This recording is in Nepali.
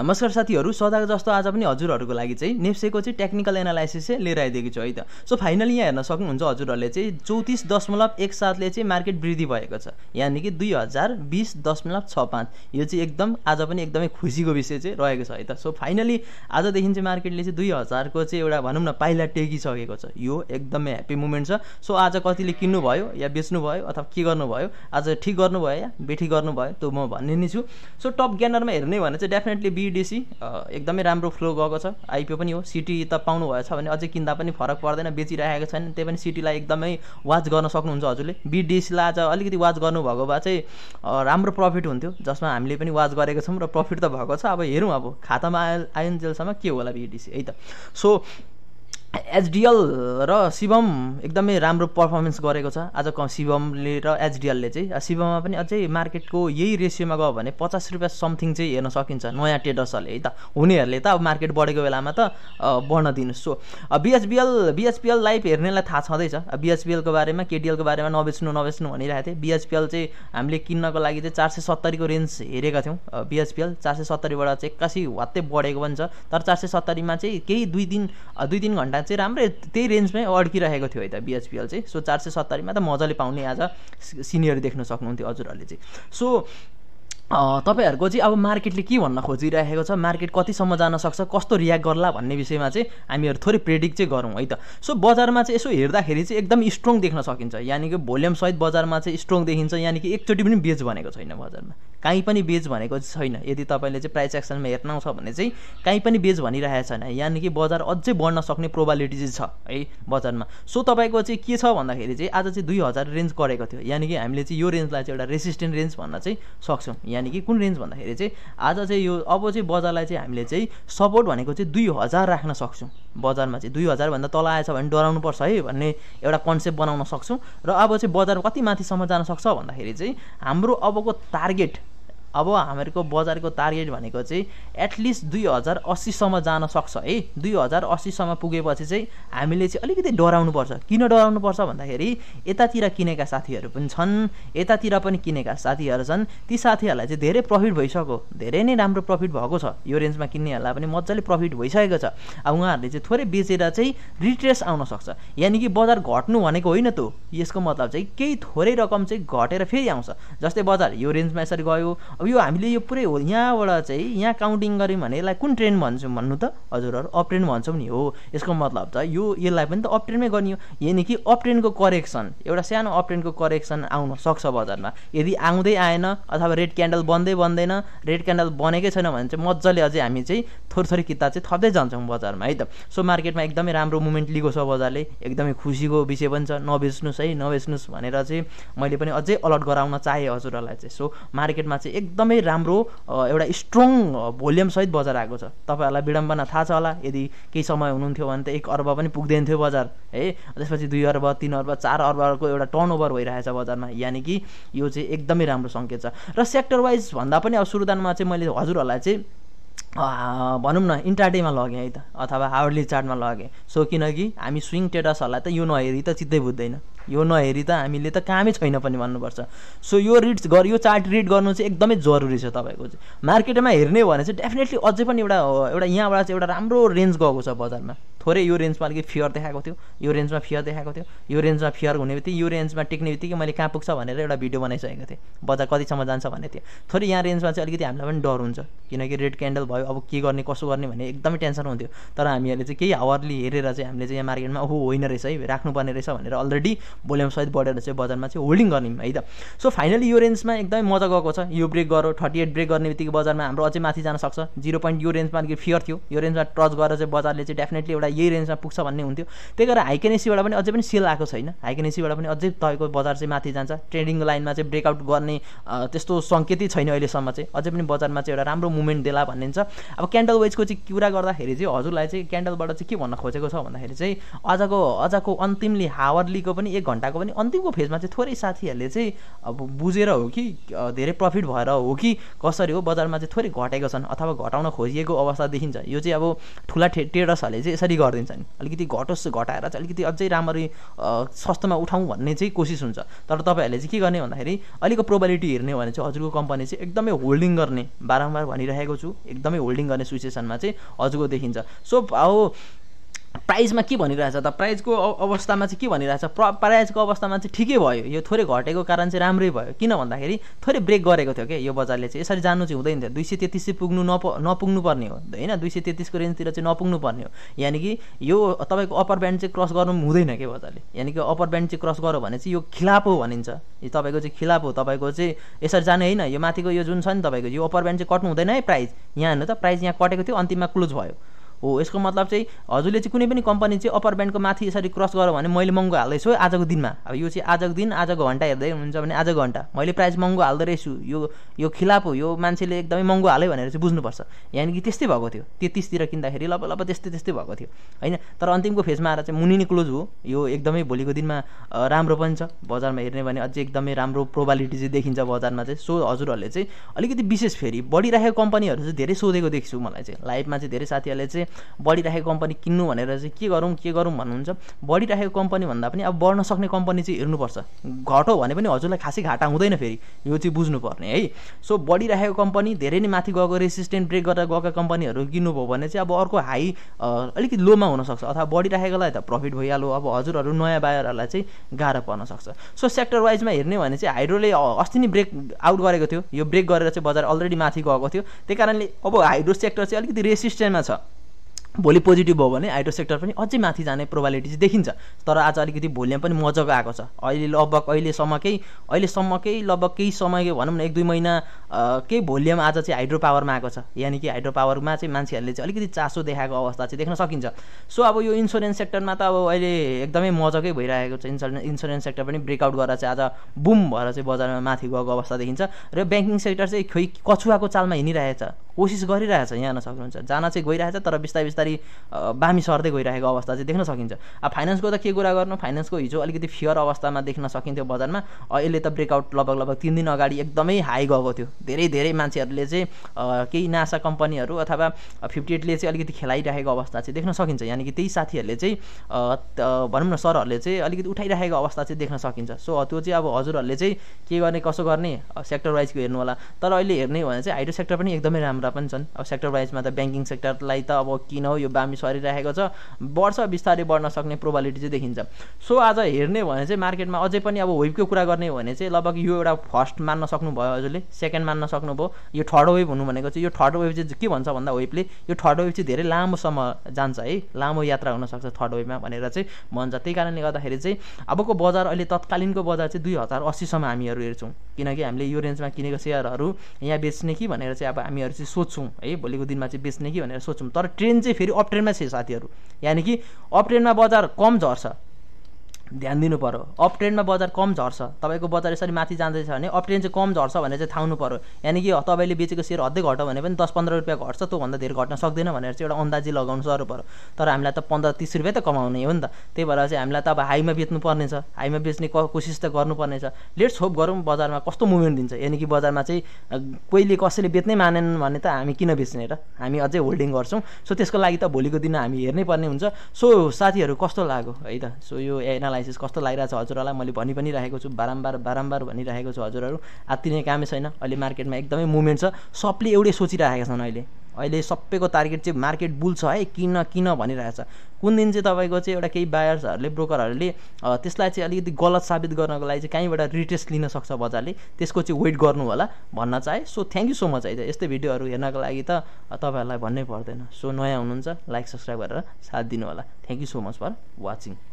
नमस्कार साथीहरू सदाको जस्तो आज पनि हजुरहरूको लागि चाहिँ नेप्सेको चाहिँ टेक्निकल एनालाइसिस चाहिँ लिएर आइदिएको छु है त सो फाइनली यहाँ हेर्न सक्नुहुन्छ हजुरहरूले चाहिँ चौतिस दशमलव एक सातले चाहिँ मार्केट वृद्धि भएको छ यानि कि दुई हजार बिस दशमलव छ पाँच यो चाहिँ एकदम आज पनि एकदमै खुसीको विषय चाहिँ रहेको छ है त सो फाइनली आजदेखि चाहिँ मार्केटले चाहिँ दुई हजारको चाहिँ एउटा भनौँ न पाइला टेकिसकेको छ यो एकदमै ह्याप्पी मुमेन्ट छ सो आज कतिले किन्नुभयो या बेच्नुभयो अथवा के गर्नुभयो आज ठिक गर्नुभयो या बेठी गर्नुभयो त्यो म भन्ने नै छु सो टप ग्यानरमा हेर्ने भने चाहिँ डेफिनेटली सिटिडिसी एकदमै राम्रो फ्लो गएको छ आइपिओ पनि हो सिटी त पाउनु पाउनुभएछ भने अझै किन्दा पनि फरक पर्दैन बेचिरहेको छैन त्यही पनि सिटीलाई एकदमै वाच गर्न सक्नुहुन्छ हजुरले बिडिसीलाई आज अलिकति वाच गर्नुभएको भए चाहिँ राम्रो प्रफिट हुन्थ्यो जसमा हामीले पनि वाच गरेको छौँ र प्रफिट त भएको छ अब हेरौँ अब खातामा आयो आइएनजेलसम्म के होला बिडिसी है त सो एचडिएल र शिवम एकदमै राम्रो पर्फर्मेन्स गरेको छ आज क शिवमले र एचडिएलले चाहिँ शिवममा पनि अझै मार्केटको यही रेसियोमा गयो भने पचास रुपियाँ समथिङ चाहिँ हेर्न सकिन्छ नयाँ टेडर्सहरूले है त हुनेहरूले त अब मार्केट बढेको बेलामा त बढ्न दिनुहोस् सो बिएचबिएल बिएचपिएल लाइफ हेर्नेलाई थाहा छँदैछ बिएचपिएलको बारेमा केडिएलको बारेमा नबेच्नु नबेच्नु भनिरहेको थिएँ बिएचपिएल चाहिँ हामीले किन्नको लागि चाहिँ चार सय सत्तरीको रेन्ज हेरेका थियौँ बिएचपिएल चार सय सत्तरीबाट चाहिँ एक्कासी हत्तै बढेको पनि छ तर चार सय सत्तरीमा चाहिँ केही दुई दिन दुई तिन घन्टा चाहिँ राम्रै त्यही रेन्जमै अड्किरहेको थियो है त बिएचपिएल चाहिँ सो चार सय सत्तरीमा त मजाले पाउने आज सिनियर देख्न सक्नुहुन्थ्यो हजुरहरूले चाहिँ सो तपाईँहरूको चाहिँ अब मार्केटले के भन्न खोजिरहेको छ मार्केट कतिसम्म जान सक्छ कस्तो रियाक्ट गर्ला भन्ने विषयमा चाहिँ हामीहरू थोरै प्रेडिक्ट चाहिँ गरौँ है त सो बजारमा चाहिँ यसो हेर्दाखेरि चाहिँ एकदम स्ट्रङ देख्न सकिन्छ यानि कि भोल्युमसहित बजारमा चाहिँ स्ट्रङ देखिन्छ यानि कि एकचोटि पनि बेच भनेको छैन बजारमा काहीँ पनि बेच भनेको छैन यदि तपाईँले चाहिँ प्राइस एक्सनमा हेर्न आउँछ भने चाहिँ काहीँ पनि बेच भनिरहेको छैन यानि कि बजार अझै बढ्न सक्ने प्रोबालिटी चाहिँ छ है बजारमा सो तपाईँको चाहिँ के छ भन्दाखेरि चाहिँ आज चाहिँ दुई हजार रेन्ज गरेको थियो यानि कि हामीले चाहिँ यो रेन्जलाई चाहिँ एउटा रेसिस्टेन्ट रेन्ज भन्न चाहिँ सक्छौँ यानि कि कुन रेन्ज भन्दाखेरि चाहिँ आज चाहिँ यो अब चाहिँ बजारलाई चाहिँ हामीले चाहिँ सपोर्ट भनेको चाहिँ दुई हजार राख्न सक्छौँ बजारमा चाहिँ दुई हजारभन्दा तल आएछ भने डराउनु पर्छ है भन्ने एउटा कन्सेप्ट बनाउन सक्छौँ र अब चाहिँ बजार कति माथिसम्म जान सक्छ भन्दाखेरि चाहिँ हाम्रो अबको टार्गेट अब हामीहरूको बजारको टार्गेट भनेको चाहिँ एटलिस्ट दुई हजार अस्सीसम्म जान सक्छ है दुई हजार अस्सीसम्म पुगेपछि चाहिँ हामीले चाहिँ अलिकति डराउनु पर्छ किन डराउनु पर्छ भन्दाखेरि यतातिर किनेका साथीहरू पनि छन् यतातिर पनि किनेका साथीहरू छन् ती साथीहरूलाई चाहिँ धेरै प्रफिट भइसक्यो धेरै नै राम्रो प्रफिट भएको छ यो रेन्जमा किन्नेहरूलाई पनि मजाले प्रफिट भइसकेको छ अब उहाँहरूले चाहिँ थोरै बेचेर चाहिँ रिट्रेस आउन सक्छ यानि कि बजार घट्नु भनेको होइन त यसको मतलब चाहिँ केही थोरै रकम चाहिँ घटेर फेरि आउँछ जस्तै बजार यो रेन्जमा यसरी गयो अब यो हामीले यो पुरै हो यहाँबाट चाहिँ यहाँ काउन्टिङ गऱ्यौँ भने यसलाई कुन ट्रेन भन्छौँ भन्नु त हजुरहरू अप ट्रेन भन्छौँ नि हो यसको मतलब त यो यसलाई पनि त अप ट्रेनमै गर्ने हो यानि कि अप ट्रेनको करेक्सन एउटा सानो अप ट्रेनको करेक्सन आउन सक्छ बजारमा यदि आउँदै आएन अथवा रेड क्यान्डल बन्दै बन्दैन रेड क्यान्डल बनेकै छैन भने चाहिँ मजाले अझै हामी चाहिँ थोरै थोरै किताब चाहिँ थप्दै जान्छौँ बजारमा है त सो मार्केटमा एकदमै राम्रो मुभमेन्ट लिएको छ बजारले एकदमै खुसीको विषय पनि छ नबेच्नुहोस् है नबेच्नुहोस् भनेर चाहिँ मैले पनि अझै अलर्ट गराउन चाहेँ हजुरहरूलाई चाहिँ सो मार्केटमा चाहिँ एकदमै राम्रो एउटा स्ट्रङ भोल्युमसहित बजार आएको छ तपाईँहरूलाई विडम्बना थाहा छ होला यदि केही समय हुनुहुन्थ्यो भने त एक अर्ब पनि पुग्दैन थियो बजार है त्यसपछि दुई अर्ब तिन अर्ब चार अर्बको एउटा टर्न ओभर भइरहेछ बजारमा यानि कि यो चाहिँ एकदमै राम्रो सङ्केत छ र सेक्टर वाइज भन्दा पनि अब सुरुदानमा चाहिँ मैले हजुरहरूलाई चाहिँ भनौँ न इन्टाडेमा लगेँ है त अथवा हावरली चार्टमा लगेँ सो किनकि हामी स्विङ टेटसहरूलाई त यो नहेरी त चित्तै बुझ्दैन यो नहेरी त हामीले त कामै छैन पनि भन्नुपर्छ सो यो रिड गर यो चार्ट रिड गर्नु चाहिँ एकदमै जरुरी छ तपाईँको चाहिँ मार्केटमा हेर्ने भने चाहिँ डेफिनेटली अझै पनि एउटा एउटा यहाँबाट चाहिँ एउटा राम्रो रेन्ज गएको छ बजारमा थोरै यो रेन्जमा अलिकति फियर देखाएको थियो यो रेन्जमा फियर देखाएको थियो यो रेन्जमा फियर हुने बित्तिकै यो रेन्जमा टेक्ने बित्तिकै मैले कहाँ पुग्छ भनेर एउटा भिडियो बनाइसकेको थिएँ बजार कतिसम्म जान्छ भन्ने थिएँ थोरै यहाँ रेन्जमा चाहिँ अलिकति हामीलाई पनि डर हुन्छ किनकि रेड क्यान्डल भयो अब के गर्ने कसो गर्ने भन्ने एकदमै टेन्सन हुन्थ्यो तर हामीहरूले चाहिँ केही आवरली हेरेर चाहिँ हामीले चाहिँ यहाँ मार्केटमा ओहो होइन रहेछ है राख्नुपर्ने रहेछ भनेर अलरेडी भोल्युम सहित बढेर चाहिँ बजारमा चाहिँ होल्डिङ गर्ने है त सो फाइनली यो रेन्जमा एकदमै मजा गएको छ यो ब्रेक गरो थर्टी एट ब्रेक गर्ने बित्तिकै बजारमा हाम्रो अझै माथि जान सक्छ जिरो पोइन्ट यो रेन्जमा अलिकति फियर थियो यो रेन्जमा टच गरेर चाहिँ बजारले चाहिँ डेफिनेटली एउटा यही रेन्जमा पुग्छ भन्ने हुन्थ्यो त्यही भएर हाइकेनेसीबाट पनि अझै पनि सेल आएको छैन हाइकेनेसीबाट पनि अझै तपाईँको बजार चाहिँ माथि जान्छ ट्रेडिङ लाइनमा चाहिँ ब्रेकआउट गर्ने त्यस्तो सङ्केतै छैन अहिलेसम्म चाहिँ अझै पनि बजारमा चाहिँ एउटा राम्रो मुभमेन्ट देला भनिन्छ अब क्यान्डल वेजको चाहिँ कुरा गर्दाखेरि चाहिँ हजुरलाई चाहिँ क्यान्डलबाट चाहिँ के भन्न खोजेको छ भन्दाखेरि चाहिँ अझको अझको अन्तिमली हावरलीको पनि एक घन्टाको पनि अन्तिमको फेजमा चाहिँ थोरै साथीहरूले चाहिँ अब बुझेर हो कि धेरै प्रफिट भएर हो कि कसरी हो बजारमा चाहिँ थोरै घटेको छन् अथवा घटाउन खोजिएको अवस्था देखिन्छ यो चाहिँ अब ठुला ठे ट्रेडर्सहरूले चाहिँ यसरी गरिदिन्छन् अलिकति घटोस् घटाएर चाहिँ अलिकति अझै राम्ररी सस्तोमा उठाउँ भन्ने चाहिँ कोसिस हुन्छ तर तपाईँहरूले चाहिँ के गर्ने भन्दाखेरि अलिक प्रोबेलिटी हेर्ने हो भने चाहिँ हजुरको कम्पनी चाहिँ एकदमै होल्डिङ गर्ने बारम्बार भनेर भइरहेको छु एकदमै होल्डिङ गर्ने सिचुएसनमा चाहिँ हजुरको देखिन्छ सो अब प्राइजमा के भनिरहेछ त प्राइजको अवस्थामा चाहिँ के भनिरहेछ प्र प्राइजको अवस्थामा चाहिँ ठिकै भयो यो थोरै घटेको कारण चाहिँ राम्रै भयो किन भन्दाखेरि थोरै ब्रेक गरेको थियो क्या यो बजारले चाहिँ यसरी जानु चाहिँ हुँदैन थियो दुई सय तेत्तिस चाहिँ पुग्नु नप नपुग्नुपर्ने हो होइन दुई सय तेत्तिसको रेन्जतिर चाहिँ नपुग्नु पर्ने हो यानि कि यो तपाईँको अप्पर ब्यान्ड चाहिँ क्रस गर्नु हुँदैन क्या बजारले यानि कि अप्पर ब्यान्ड चाहिँ क्रस गर्यो भने चाहिँ यो खिलाप हो भनिन्छ यो तपाईँको चाहिँ खिलाप हो तपाईँको चाहिँ यसरी जाने होइन यो माथिको यो जुन छ नि तपाईँको यो अप्पर ब्यान्ड चाहिँ कट्नु हुँदैन है प्राइज यहाँ हेर्नु त प्राइज यहाँ कटेको थियो अन्तिममा क्लोज भयो हो यसको मतलब चाहिँ हजुरले चाहिँ कुनै पनि कम्पनी चाहिँ अप्पर ब्यान्डको माथि यसरी क्रस गर भने मैले महँगो हाल्दैछु आजको दिनमा अब यो चाहिँ आजको दिन आजको घन्टा हेर्दै हुनुहुन्छ भने आजको घन्टा मैले प्राइस महँगो हाल्दो रहेछु यो यो खिलाफ हो यो मान्छेले एकदमै महँगो हाल्यो भनेर चाहिँ बुझ्नुपर्छ यानि कि त्यस्तै भएको थियो तेत्तिसतिर किन्दाखेरि लप लप त्यस्तै त्यस्तै भएको थियो होइन तर अन्तिमको फेजमा आएर चाहिँ मुनि क्लोज हो यो एकदमै भोलिको दिनमा राम्रो पनि छ बजारमा हेर्ने भने अझै एकदमै राम्रो प्रोबालिटी चाहिँ देखिन्छ बजारमा चाहिँ सो हजुरहरूले चाहिँ अलिकति विशेष फेरि बढिरहेको कम्पनीहरू चाहिँ धेरै सोधेको देख्छु मलाई चाहिँ लाइफमा चाहिँ धेरै साथीहरूले चाहिँ बढिराखेको कम्पनी किन्नु भनेर चाहिँ के गरौँ के गरौँ भन्नुहुन्छ बढिराखेको कम्पनी भन्दा पनि अब बढ्न सक्ने कम्पनी चाहिँ हेर्नुपर्छ घटो भने पनि हजुरलाई खासै घाटा हुँदैन फेरि यो चाहिँ बुझ्नुपर्ने है सो बढिरहेको कम्पनी धेरै नै माथि गएको रेसिस्टेन्ट ब्रेक गरेर गएको कम्पनीहरू किन्नुभयो भने चाहिँ अब अर्को हाई अलिकति लोमा हुनसक्छ अथवा बढिराखेकोलाई त प्रफिट भइहाल्यो अब हजुरहरू नयाँ बायरहरूलाई चाहिँ गाह्रो पर्न सक्छ सो सेक्टर वाइजमा हेर्ने भने चाहिँ हाइड्रोले अस्ति नै ब्रेक आउट गरेको थियो यो ब्रेक गरेर चाहिँ बजार अलरेडी माथि गएको थियो त्यही कारणले अब हाइड्रो सेक्टर चाहिँ अलिकति रेसिस्टेन्टमा छ भोलि पोजिटिभ भयो भने आइटो सेक्टर पनि अझै माथि जाने प्रोबालिटी चाहिँ देखिन्छ तर आज अलिकति भोलिमा पनि मजाको आएको छ अहिले लगभग अहिलेसम्मकै अहिलेसम्मकै लगभग केही समय भनौँ न एक दुई महिना केही भोलियम आज चाहिँ हाइड्रो पावरमा आएको छ यानि कि हाइड्रो पावरमा चाहिँ मान्छेहरूले चाहिँ अलिकति चासो देखाएको अवस्था चाहिँ देख्न सकिन्छ सो अब यो इन्सुरेन्स सेक्टरमा त अब अहिले एकदमै मजाकै भइरहेको छ इन्सुरेन्स इन्सुरेन्स सेक्टर पनि ब्रेकआउट गरेर चाहिँ आज बुम भएर चाहिँ बजारमा माथि गएको अवस्था देखिन्छ र ब्याङ्किङ सेक्टर चाहिँ खोइ कछुवाको चालमा हिँडिरहेछ कोसिस गरिरहेछ यहाँ सक्नुहुन्छ जान चाहिँ गइरहेछ तर बिस्तारै बिस्तारै बामी सर्दै गइरहेको अवस्था चाहिँ देख्न सकिन्छ अब फाइनेन्सको त के कुरा गर्नु फाइनेन्सको हिजो अलिकति फियर अवस्थामा देख्न सकिन्थ्यो बजारमा अहिले त ब्रेकआउट लगभग लगभग तिन दिन अगाडि एकदमै हाई गएको थियो धेरै धेरै मान्छेहरूले चाहिँ केही नासा कम्पनीहरू अथवा फिफ्टी एटले चाहिँ अलिकति खेलाइरहेको अवस्था चाहिँ देख्न सकिन्छ यानि कि त्यही साथीहरूले चाहिँ भनौँ न सरहरूले चाहिँ अलिकति उठाइरहेको अवस्था चाहिँ देख्न सकिन्छ सो त्यो चाहिँ अब हजुरहरूले चाहिँ के गर्ने कसो गर्ने सेक्टर वाइजको हेर्नु होला तर अहिले हेर्ने हो भने चाहिँ हाइड्रो सेक्टर पनि एकदमै राम्रा पनि छन् अब सेक्टर वाइजमा त ब्याङ्किङ सेक्टरलाई त अब किन हो यो बामी सरिरहेको छ बढ्छ बिस्तारै बढ्न सक्ने प्रोबालिटी चाहिँ देखिन्छ सो आज हेर्ने भने चाहिँ मार्केटमा अझै पनि अब वेभको कुरा गर्ने भने चाहिँ लगभग यो एउटा फर्स्ट मान्न सक्नुभयो हजुरले सेकेन्ड मान्न सक्नुभयो यो थर्ड वेभ हुनु भनेको चाहिँ यो थर्ड वेभ चाहिँ के भन्छ भन्दा वेभले यो थर्ड वेभ चाहिँ धेरै लामोसम्म जान्छ है लामो यात्रा हुनसक्छ थर्ड वेभमा भनेर चाहिँ भन्छ त्यही कारणले गर्दाखेरि चाहिँ अबको बजार अहिले तत्कालीनको बजार चाहिँ दुई हजार अस्सीसम्म हामीहरू हेर्छौँ किनकि हामीले यो रेन्जमा किनेको सेयरहरू यहाँ बेच्ने कि भनेर चाहिँ अब हामीहरू चाहिँ सोध्छौँ है भोलिको दिनमा चाहिँ बेच्ने कि भनेर सोध्छौँ तर ट्रेन चाहिँ फेरि अप ट्रेन्डमा छ साथीहरू यानि कि अप ट्रेन्डमा बजार कम झर्छ ध्यान दिनु पऱ्यो अप ट्रेन्डमा बजार कम झर्छ तपाईँको बजार यसरी माथि जाँदैछ भने अप ट्रेन्ड चाहिँ कम झर्छ भनेर चाहिँ थाहा हुनु पऱ्यो यानि कि तपाईँले बेचेको सेयर अझै घट्यो भने पनि दस पन्ध्र रुपियाँ घट्छ त्योभन्दा धेरै घट्न सक्दैन भनेर चाहिँ एउटा अन्दाजी लगाउनु सर पऱ्यो तर हामीलाई त पन्ध्र तिस रुपियाँ त कमाउने हो नि त त्यही भएर चाहिँ हामीलाई त अब हाईमा बेच्नु पर्ने छ हाईमा बेच्ने कोसिस त गर्नुपर्नेछ लेट्स होप गरौँ बजारमा कस्तो मुभमेन्ट दिन्छ यानि कि बजारमा चाहिँ कोहीले कसैले बेच्नै मानेनन् भने त हामी किन बेच्ने र हामी अझै होल्डिङ गर्छौँ सो त्यसको लागि त भोलिको दिन हामी हेर्नै पर्ने हुन्छ सो साथीहरू कस्तो लाग्यो है त सो यो एनालाइ एनालाइसिस कस्तो लागिरहेको छ हजुरहरूलाई मैले भनि पनि राखेको छु बारम्बार बारम्बार भनिरहेको छु हजुरहरू आत्तिने कामै छैन अहिले मार्केटमा एकदमै मुभमेन्ट छ सबले एउटै सोचिरहेका छन् अहिले अहिले सबैको टार्गेट चाहिँ मार्केट बुल्छ है किन किन भनिरहेको छ कुन दिन चाहिँ तपाईँको चाहिँ एउटा केही बायर्सहरूले ब्रोकरहरूले त्यसलाई चाहिँ अलिकति गलत साबित गर्नको लागि चाहिँ कहीँबाट रिटेस्ट लिन सक्छ बजारले त्यसको चाहिँ वेट गर्नु होला भन्न चाहे so thank you so much है यस्तै भिडियोहरू हेर्नको लागि त तपाईँहरूलाई भन्नै पर्दैन सो नयाँ हुनुहुन्छ लाइक सब्सक्राइब गरेर साथ दिनु होला thank you so much for watching